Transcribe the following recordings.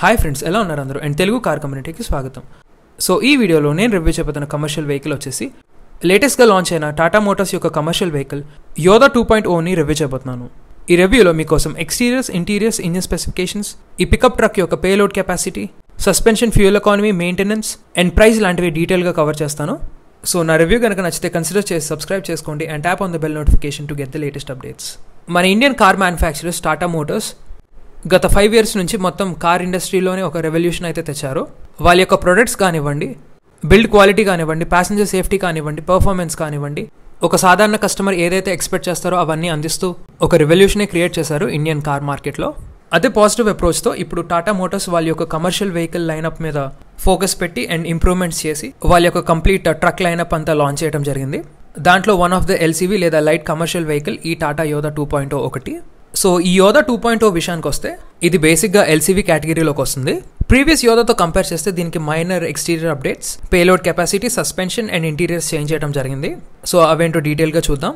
hi friends ఎలా ఉన్నారు అందరూ అండ్ తెలుగు కార్ కమ్యూనిటీకి స్వాగతం సో ఈ వీడియోలో నేను రివ్యూ చెప్పబోతున్న కమర్షియల్ వెహికల్ వచ్చేసి లేటెస్ట్గా లాంచ్ అయిన టాటా మోటార్స్ యొక్క commercial vehicle Yodha two point ఓని రివ్యూ చేయబోతున్నాను ఈ రివ్యూలో మీకోసం ఎక్స్టీరియర్స్ ఇంటీరియర్స్ ఇంజిన్ స్పెసిఫికేషన్స్ ఈ పికప్ ట్రక్ యొక్క payload capacity suspension fuel economy maintenance and price లాంటివి డీటెయిల్గా కవర్ చేస్తాను సో నా రివ్యూ కనుక నచ్చితే కన్సిడర్ చేసి సబ్స్క్రైబ్ చేసుకోండి and tap on the bell notification to get the latest updates మన Indian car manufacturers Tata Motors గత ఫైవ్ ఇయర్స్ నుంచి మొత్తం కార్ ఇండస్ట్రీలోనే ఒక రెవల్యూషన్ అయితే తెచ్చారు వాళ్ళ యొక్క ప్రొడక్ట్స్ కానివ్వండి బిల్డ్ క్వాలిటీ కానివ్వండి ప్యాసింజర్ సేఫ్టీ కానివ్వండి పర్ఫార్మెన్స్ కానివ్వండి ఒక సాధారణ కస్టమర్ ఏదైతే ఎక్స్పెక్ట్ చేస్తారో అవన్నీ అందిస్తూ ఒక రెవల్యూషనే క్రియేట్ చేశారు ఇండియన్ కార్ మార్కెట్లో అదే పాజిటివ్ అప్రోచ్తో ఇప్పుడు టాటా మోటార్స్ వాళ్ళ యొక్క కమర్షియల్ వెహికల్ లైనప్ మీద ఫోకస్ పెట్టి అండ్ ఇంప్రూవ్మెంట్స్ చేసి వాళ్ళ యొక్క కంప్లీట్ ట్రక్ లైనప్ అంతా లాంచ్ చేయడం జరిగింది దాంట్లో వన్ ఆఫ్ ద ఎల్సీవీ లేదా లైట్ కమర్షియల్ వెహికల్ ఈ టాటా యోధా టూ పాయింట్ ఒకటి సో ఈ యోధా టూ పాయింట్ ఓ విషయానికి వస్తే ఇది బేసిక్గా ఎల్సీవీ కేటగిరీలోకి వస్తుంది ప్రీవియస్ యోధాతో కంపేర్ చేస్తే దీనికి minor exterior updates payload capacity suspension and interiors change చేయడం జరిగింది సో అవేంటో డీటెయిల్గా చూద్దాం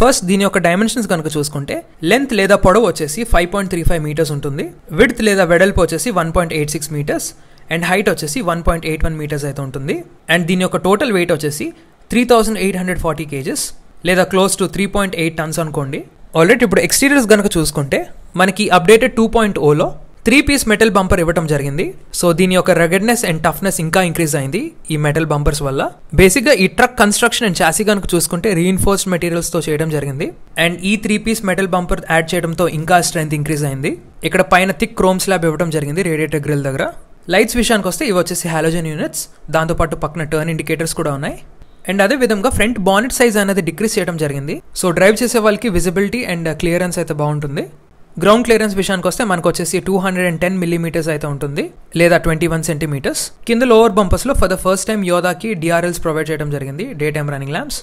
ఫస్ట్ దీని యొక్క డైమెన్షన్స్ కనుక చూసుకుంటే లెంత్ లేదా పొడవు వచ్చేసి five point three five metres ఉంటుంది విడ్త్ లేదా వెడల్పు వచ్చేసి one point eight six metres and height వచ్చేసి one point eight one metres అయితే ఉంటుంది అండ్ దీని యొక్క టోటల్ వెయిట్ వచ్చేసి three thousand eight hundred forty kgs లేదా close to three point eight tons అనుకోండి ఆల్రెడీ ఇప్పుడు ఎక్స్టీరియర్స్ కనుక చూసుకుంటే మనకి అప్డేటెడ్ టూ పాయింట్ ఓలో త్రీ పీస్ మెటల్ బంపర్ ఇవ్వడం జరిగింది సో దీని యొక్క రెగడ్నెస్ అండ్ టఫ్నెస్ ఇంకా ఇంక్రీజ్ అయింది ఈ మెటల్ బంపర్స్ వల్ల బేసిక్గా ఈ ట్రక్ కన్స్ట్రక్షన్ అండ్ చాసీ కనుక చూసుకుంటే రీఇన్ఫోర్స్డ్ మెటీరియల్స్తో చేయడం జరిగింది అండ్ ఈ three piece metal bumper add చేయడంతో ఇంకా స్ట్రెంత్ ఇంక్రీజ్ అయింది ఇక్కడ పైన థిక్ క్రోమ్ స్లాబ్ ఇవ్వడం జరిగింది రేడియేటర్ గ్రిల్ దగ్గర లైట్స్ విషయానికి వస్తే ఇవి వచ్చేసి హాలోజన్ యూనిట్స్ దాంతోపాటు పక్కన టర్న్ ఇండికేటర్స్ కూడా ఉన్నాయి అండ్ అదే విధంగా ఫ్రంట్ బానెట్ సైజ్ అనేది డిక్రీస్ చేయడం జరిగింది సో డ్రైవ్ చేసే వాళ్ళకి విజిబిలిటీ అండ్ క్లియరెన్స్ uh, అయితే బాగుంటుంది గ్రౌండ్ క్లియరెన్స్ విషయానికి వస్తే మనకు వచ్చేసి two hundred and ten millimetres అయితే ఉంటుంది లేదా ట్వంటీ వన్ సెంటీమీటర్స్ కింద లోవర్ బంపర్స్లో ఫర్ ద ఫస్ట్ టైం యోదాకి డిఆర్ఎల్స్ ప్రొవైడ్ చేయడం జరిగింది డే టైమ్ రన్నింగ్ ల్యాంప్స్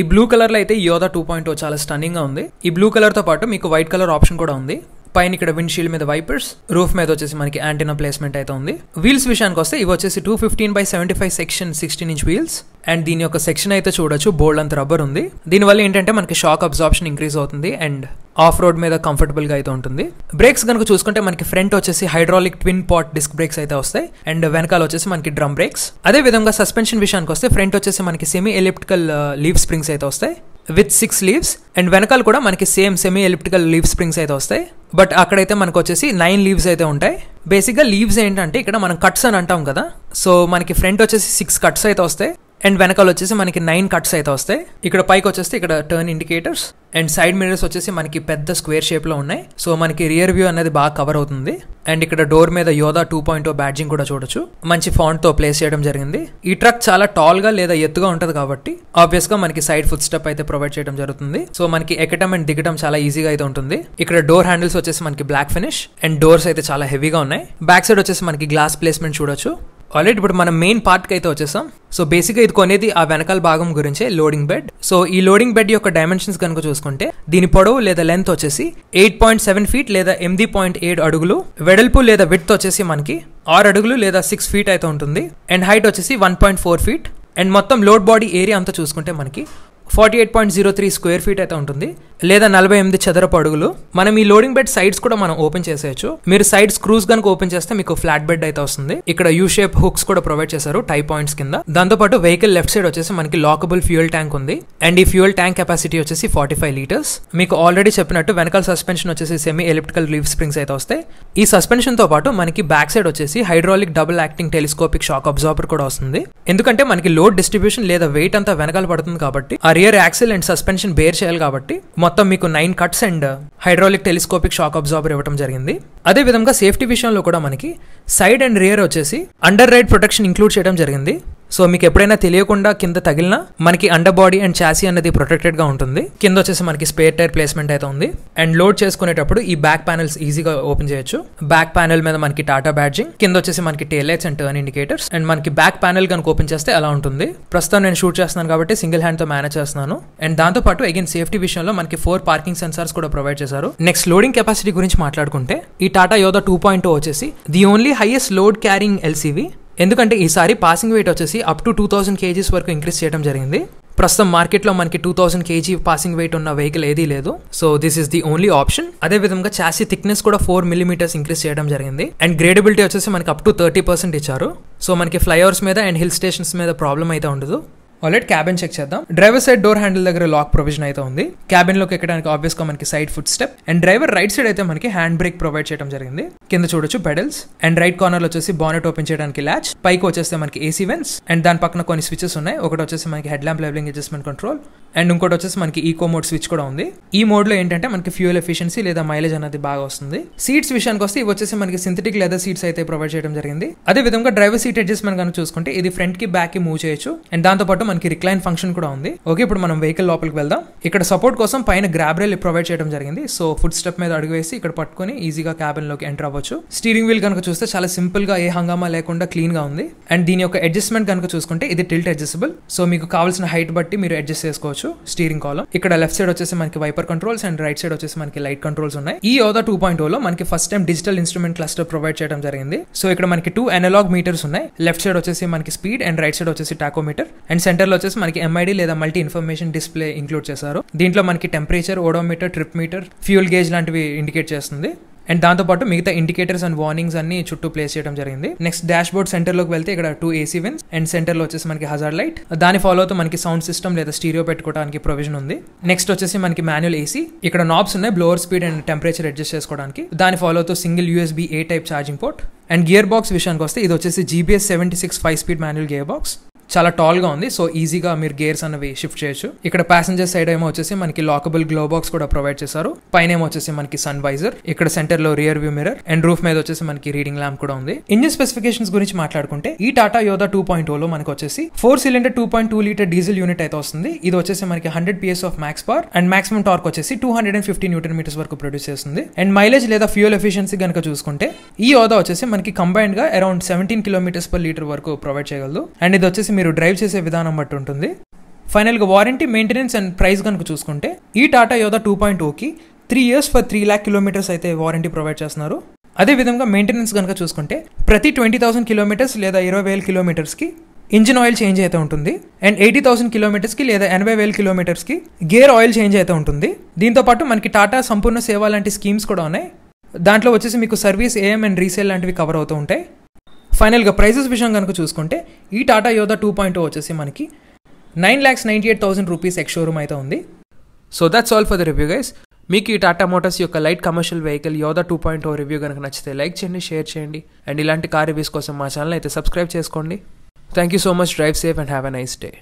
ఈ బ్లూ కలర్లో అయితే యోదా టూ పాయింట్ చాలా స్టన్నింగ్గా ఉంది ఈ బ్లూ కలర్తో పాటు మీకు వైట్ కలర్ ఆప్షన్ కూడా ఉంది పైన ఇక్కడ విండ్షీల్డ్ మీద వైపర్స్ రూఫ్ మీద వచ్చేసి మనకి యాంటీనా ప్లేస్మెంట్ అయితే ఉంది వీల్స్ విషయానికి వస్తే ఇవి వచ్చేసి two fifteen by seventy five section sixteen inch wheels and దీని యొక్క సెక్షన్ అయితే చూడొచ్చు బోల్డ్ అంత రబ్బర్ ఉంది దీనివల్ల ఏంటంటే మనకి షాక్ అబ్జార్ప్షన్ ఇంక్రీజ్ అవుతుంది అండ్ ఆఫ్ రోడ్ మీద కంఫర్టబుల్గా అయితే ఉంటుంది బ్రేక్స్ కనుక చూసుకుంటే మనకి ఫ్రంట్ వచ్చేసి hydraulic twin pot disc brakes అయితే వస్తాయి అండ్ వెనకాల వచ్చేసి మనకి డ్రమ్ బ్రేక్స్ అదే విధంగా సస్పెన్షన్ విషయానికి వస్తే ఫ్రంట్ వచ్చేసి మనకి సెమీ ఎలిప్టికల్ లీవ్ స్ప్రింగ్స్ అయితే వస్తాయి విత్ సిక్స్ లీవ్స్ అండ్ వెనకాల కూడా మనకి same semi elliptical leaf springs అయితే వస్తాయి బట్ అక్కడైతే మనకు వచ్చేసి నైన్ లీవ్స్ అయితే ఉంటాయి బేసిక్గా లీవ్స్ ఏంటంటే ఇక్కడ మనం కట్స్ అని అంటాం కదా సో మనకి ఫ్రంట్ వచ్చేసి సిక్స్ కట్స్ అయితే వస్తాయి అండ్ వెనకాల వచ్చేసి మనకి నైన్ కట్స్ అయితే వస్తాయి ఇక్కడ పైకి వచ్చేసి ఇక్కడ turn indicators and side mirrors వచ్చేసి మనకి పెద్ద స్క్వేర్ షేప్లో ఉన్నాయి సో మనకి రియర్ వ్యూ అనేది బాగా కవర్ అవుతుంది అండ్ ఇక్కడ డోర్ మీద యోధా టూ పాయింట్ ఓ బ్యాడ్జింగ్ కూడా చూడొచ్చు మంచి ఫాంట్ తో ప్లేస్ చేయడం జరిగింది ఈ ట్రక్ చాలా టాల్ గా లేదా ఎత్తుగా ఉంటుంది కాబట్టి ఆబ్వియస్ గా మనకి సైడ్ ఫుట్ స్టెప్ అయితే ప్రొవైడ్ చేయడం జరుగుతుంది సో మనకి ఎక్కడం అండ్ దిగటం చాలా ఈజీగా అయితే ఉంటుంది ఇక్కడ డోర్ హ్యాండిల్స్ వచ్చేసి మనకి బ్లాక్ ఫినిష్ అండ్ డోర్స్ అయితే చాలా హెవీగా ఉన్నాయి బ్యాక్ సైడ్ వచ్చేసి మనకి గ్లాస్ ప్లేస్మెంట్ చూడొచ్చు ఆల్రెడీ ఇప్పుడు మనం మెయిన్ పార్ట్కి అయితే వచ్చేసాం సో బేసిక్గా ఇది కొనేది ఆ వెనకాల భాగం గురించే లోడింగ్ బెడ్ సో ఈ లోడింగ్ బెడ్ యొక్క డైమెన్షన్స్ కనుక చూసుకుంటే దీని పొడవు లేదా లెంత్ వచ్చేసి ఎయిట్ పాయింట్ సెవెన్ ఫీట్ లేదా ఎనిమిది పాయింట్ ఏడు అడుగులు వెడల్పు లేదా విడ్త్ వచ్చేసి మనకి ఆరు అడుగులు లేదా సిక్స్ ఫీట్ అయితే ఉంటుంది అండ్ హైట్ వచ్చేసి one point four feet and మొత్తం లోడ్ బాడీ ఏరియా అంతా చూసుకుంటే మనకి forty eight point zero three square feet అయితే ఉంటుంది లేదా నలభై ఎనిమిది చదరపు అడుగులు మనం ఈ లోడింగ్ బెడ్ సైడ్స్ కూడా మనం ఓపెన్ చేసేయచ్చు మీరు సైడ్ స్క్రూస్ కనుక ఓపెన్ చేస్తే మీకు ఫ్లాట్ బెడ్ అయితే వస్తుంది ఇక్కడ యూ షేప్ హుక్స్ కూడా ప్రొవైడ్ చేశారు టై పాయింట్స్ కింద దాంతోపాటు వెహికల్ లెఫ్ట్ సైడ్ వచ్చేసి మనకి లాకబుల్ ఫ్యూయల్ ట్యాంక్ ఉంది అండ్ ఈ ఫ్యూయల్ ట్యాంక్ కెపాసిటీ వచ్చేసి ఫార్టీ ఫైవ్ లీటర్స్ మీకు ఆల్రెడీ చెప్పినట్టు వెనకాల సస్పెన్షన్ వచ్చేసి సెమీ ఎలిప్టికల్ లీవ్ స్ప్రింగ్స్ అయితే వస్తాయి ఈ సస్పెన్షన్ తో పాటు మనకి బ్యాక్ సైడ్ వచ్చేసి hydraulic double acting telescopic shock absorber కూడా వస్తుంది ఎందుకంటే మనకి లోడ్ డిస్ట్రిబ్యూషన్ లేదా వెయిట్ అంతా వెనకాల పడుతుంది కాబట్టి ఆ rear axle and suspension bear చేయాలి కాబట్టి మొత్తం మీకు nine cuts and hydraulic telescopic shock absorber ఇవ్వడం జరిగింది అదే విధంగా సేఫ్టీ విషయంలో కూడా మనకి సైడ్ అండ్ రియర్ వచ్చేసి అండర్ రైడ్ ప్రొటెక్షన్ ఇంక్లూడ్ చేయడం జరిగింది సో మీకు ఎప్పుడైనా తెలియకుండా కింద తగిలినా మనకి అండర్ బాడీ అండ్ చాసీ అనేది ప్రొటెక్టెడ్గా ఉంటుంది కింద వచ్చేసి మనకి స్పేర్ టైర్ ప్లేస్మెంట్ అయితే ఉంది అండ్ లోడ్ చేసుకునేటప్పుడు ఈ బ్యాక్ ప్యానల్స్ ఈజీగా ఓపెన్ చేయొచ్చు బ్యాక్ ప్యానల్ మీద మనకి టాటా బ్యాడ్జింగ్ కింద వచ్చేసి మనకి taillights and turn indicators and మనకి బ్యాక్ ప్యానల్ కనుక ఓపెన్ చేస్తే అలా ఉంటుంది ప్రస్తుతం నేను షూట్ చేస్తున్నాను కాబట్టి సింగిల్ హ్యాండ్తో మేనేజ్ చేస్తున్నాను అండ్ దాంతో పాటు అగైన్ సేఫ్టీ విషయంలో మనకి ఫోర్ పార్కింగ్ సెన్సార్స్ కూడా ప్రొవైడ్ చేశారు నెక్స్ట్ లోడింగ్ కెపాసిటీ గురించి మాట్లాడుకుంటే ఈ టాటా యోధ టూ పాయింట్ వచ్చేసి the only highest load carrying LCV ఎందుకంటే ఈసారి పాసింగ్ వెయిట్ వచ్చేసి up to two thousand kgs వరకు ఇంక్రీస్ చేయడం జరిగింది ప్రస్తుతం మార్కెట్లో మనకి two thousand kg passing weight ఉన్న వెహికల్ ఏదీ లేదు so this is the only option అదే విధంగా చాసీ థిక్నెస్ కూడా ఫోర్ మిలీమీటర్స్ ఇంక్రీస్ చేయడం జరిగింది అండ్ గ్రేడబిలిటీ వచ్చేసి మనకి అప్ టు థర్టీ పర్సెంట్ ఇచ్చారు సో మనకి ఫ్లైఓవర్స్ మీద అండ్ హిల్ స్టేషన్స్ మీద ప్రాబ్లం అయితే ఉండదు ఆల్రెడీ క్యాబిన్ చెక్ చేద్దాం డ్రైవర్ సైడ్ డోర్ హ్యాండిల్ దగ్గర లాక్ ప్రొవిజన్ అయితే ఉంది క్యాబిన్ లోకి ఎక్కడానికి ఆబ్వియస్ గా మనకి side foot step and driver right side అయితే మనకి హ్యాండ్ బ్రేక్ ప్రొవైడ్ చేయడం జరిగింది కింద చూడొచ్చు పెడల్స్ అండ్ రైట్ కార్నర్ వచ్చేసి బానెట్ ఓపెన్ చేయడానికి లాచ్ పైకి వచ్చేస్తే మనకి ఏసీ వెన్స్ అండ్ దాని పక్కన కొన్ని స్విచెస్ ఉన్నాయి ఒకటి వచ్చేసి మనకి head lamp levelling adjustment control and ఇంకోటి వచ్చేసి మనకి ఈకో మోడ్ స్విచ్ కూడా ఉంది ఈ మోడ్ లో ఏంటంటే మనకి ఫ్యూల్ ఎఫిషియన్సీ లేదా మైలేజ్ అనేది బాగా వస్తుంది సీట్స్ విషయానికి వస్తే ఇవి వచ్చేసి మనకి సింథటిక్ లెదర్ సీట్స్ అయితే ప్రొవైడ్ చేయడం జరిగింది అదే విధంగా డ్రైవర్ సీట్ అడ్జస్ట్మెంట్ కనుక చూసుకుంటే ఇది ఫ్రంట్ కి బ్యాక్ కి మూవ్ చేయొచ్చు అండ్ దాంతో పాటు మనకి రిక్లైన్ ఫంక్షన్ కూడా ఉంది ఓకే ఇప్పుడు మనం వెహికల్ లోపలికి వెళ్దాం ఇక్కడ సపోర్ట్ కోసం పైన గ్రాబ్ రైల్ ప్రొవైడ్ చేయడం జరిగింది సో ఫుడ్ స్టెప్ మీద అడుగు వేసి ఇక్కడ పట్టుకుని ఈజీగా క్యాబిన్ లోకి ఎంటర్ అవ్వచ్చు స్టీరింగ్ వీల్ కనుక చూస్తే చాలా సింపుల్ గా ఏ హంగామా లేకుండా క్లీన్ గా ఉంది అండ్ దీని యొక్క అడ్జస్ట్మెంట్ కనుక చూసుకుంటే ఇది టిల్ట్ అడ్జస్టబుల్ సో మీకు కావాల్సిన హైట్ బట్టి మీరు అడ్జస్ట్ చేసుకోవచ్చు స్టీరింగ్ కాలం ఇక్కడ లెఫ్ట్ సైడ్ వచ్చేసి మనకి wiper controls and right side వచ్చేసి మనకి లైట్ కంట్రోల్స్ ఉన్నాయి ఈ యోదా టూ పాయింట్ లో మనకి first time digital instrument cluster provide చేయడం జరిగింది సో ఇక్కడ మనకి టూ అనలాగ్ మీటర్స్ ఉన్నాయి లెఫ్ట్ సైడ్ వచ్చేసి మనకి స్పీడ్ అండ్ రైట్ సైడ్ వచ్చేసి టాకోమీటర్ అండ్ సెంటర్ సెంటర్లో వచ్చేసి మనకి ఎంఐడి లేదా మల్టీ ఇన్ఫర్మేషన్ డిస్ప్లే ఇంక్లూడ్ చేశారు దీంట్లో మనకి temperature odometer trip meter fuel gauge లాంటివి ఇండికేట్ చేస్తుంది అండ్ దాంతోపాటు మిగతా ఇండికేటర్స్ అండ్ వార్నింగ్స్ అన్ని చుట్టూ ప్లేస్ చేయడం జరిగింది నెక్స్ట్ డాష్ బోర్డ్ సెంటర్ లోకి వెళ్తే ఇక్కడ two AC vents and centre లో వచ్చేసి మనకి హజార్ లైట్ దాని ఫాలో అవుతూ మనకి సౌండ్ సిస్టమ్ లేదా స్టీరియో పెట్టుకోవడానికి ప్రొవిజన్ ఉంది నెక్స్ట్ వచ్చేసి మనకి మాన్యువల్ ఏసీ ఇక్కడ నాబ్స్ ఉన్నాయి blower speed and temperature adjust చేసుకోవడానికి దాని ఫాలో అవుతూ single USB A type charging port and gear box విషయానికి వస్తే ఇది వచ్చేసి GBS seventy six five speed manual gear box చాలా టాల్గా ఉంది సో ఈజీగా మీరు గేర్స్ అనేవి షిఫ్ట్ చేయొచ్చు ఇక్కడ ప్యాసింజర్ సైడ్ ఏమో వచ్చేసి మనకి లాకబుల్ గ్లో బాక్స్ కూడా ప్రొవైడ్ చేశారు పైన ఏమో వచ్చేసి మనకి సన్ వైజర్ ఇక్కడ సెంటర్ లో rear view mirror and roof మీద వచ్చేసి మనకి రీడింగ్ ల్యాంప్ కూడా ఉంది ఇంజిన్ స్పెసిఫికేషన్స్ గురించి మాట్లాడుకుంటే ఈ టాటా యోధా టూ పాయింట్ లో మనకి వచ్చేసి four cylinder two point two litre diesel unit అయితే వస్తుంది ఇది వచ్చేసి మనకి hundred PS of max power and maximum torque వచ్చేసి two hundred and fifty newton metres వరకు ప్రొడ్యూస్ చేస్తుంది అండ్ మైలేజ్ లేదా ఫ్యూయల్ ఎఫిషియన్సీ కనుక చూసుకుంటే ఈ యోధా వచ్చేసి మనకి కంబైన్డ్ గా around seventeen kilometres per litre వరకు ప్రొవైడ్ చేయగలదు అండ్ ఇది వచ్చేసి మీరు డ్రైవ్ చేసే విధానం బట్టి ఉంటుంది ఫైనల్గా వారంటీ మెయింటెనెన్స్ అండ్ ప్రైస్ కనుక చూసుకుంటే ఈ టాటా యోధా టూ పాయింట్ ఓకి three years for three lakh kilometres అయితే వారంటీ ప్రొవైడ్ చేస్తున్నారు అదేవిధంగా మెయింటెనెన్స్ కనుక చూసుకుంటే ప్రతి ట్వంటీ థౌసండ్ కిలోమీటర్స్ లేదా ఇరవై వేల కిలోమీటర్స్కి ఇంజిన్ ఆయిల్ చేంజ్ అయితే ఉంటుంది అండ్ ఎయిటీ థౌసండ్ కిలోమీటర్స్కి లేదా ఎనభై వేల కిలోమీటర్స్కి గేర్ ఆయిల్ చేంజ్ అయితే ఉంటుంది దీంతో పాటు మనకి టాటా సంపూర్ణ సేవ లాంటి స్కీమ్స్ కూడా ఉన్నాయి దాంట్లో వచ్చేసి మీకు సర్వీస్ ఏఎం అండ్ రీసేల్ లాంటివి కవర్ అవుతూ ఉంటాయి ఫైనల్గా ప్రైజెస్ విషయం కనుక చూసుకుంటే ఈ టాటా యోధా టూ పాయింట్ వచ్చేసి మనకి nine lakhs ninety eight thousand rupees ex showroom అయితే ఉంది so that's all for the review guys మీకు ఈ టాటా మోటార్స్ యొక్క light commercial vehicle Yodha two point O review కనుక నచ్చితే లైక్ చేయండి షేర్ చేయండి అండ్ ఇలాంటి కార్ రివ్యూస్ కోసం మా ఛానల్ అయితే సబ్స్క్రైబ్ చేసుకోండి thank you so much drive safe and have a nice day